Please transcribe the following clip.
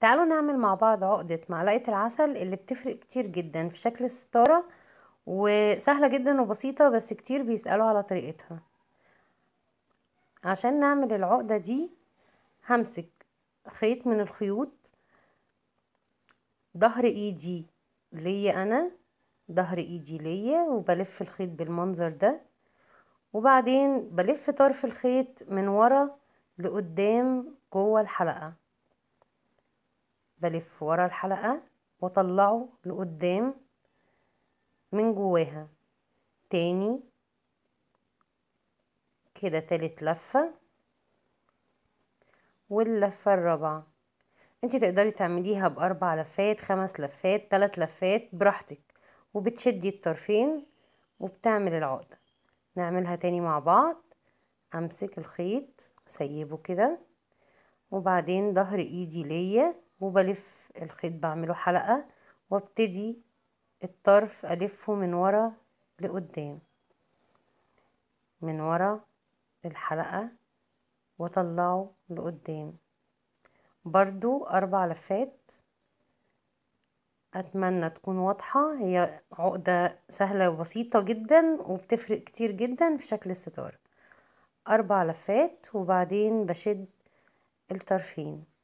تعالوا نعمل مع بعض عقدة معلقة العسل اللي بتفرق كتير جدا في شكل الستارة وسهلة جدا وبسيطة بس كتير بيسألوا على طريقتها عشان نعمل العقدة دي همسك خيط من الخيوط ظهر ايدي ليا انا ظهر ايدي ليا وبلف الخيط بالمنظر ده وبعدين بلف طرف الخيط من ورا لقدام جوه الحلقة بلف ورا الحلقة واطلعه لقدام من جواها تاني كده تالت لفة واللفة الرابعة انت تقدري تعمليها باربع لفات خمس لفات تلات لفات براحتك وبتشدي الطرفين وبتعمل العقدة نعملها تاني مع بعض امسك الخيط سيبه كده وبعدين ظهر ايدي ليا وبلف الخيط بعمله حلقة وابتدي الطرف ألفه من ورا لقدام من ورا الحلقة واطلعه لقدام برضو أربع لفات أتمنى تكون واضحة هي عقدة سهلة وبسيطة جدا وبتفرق كتير جدا في شكل الستار أربع لفات وبعدين بشد الطرفين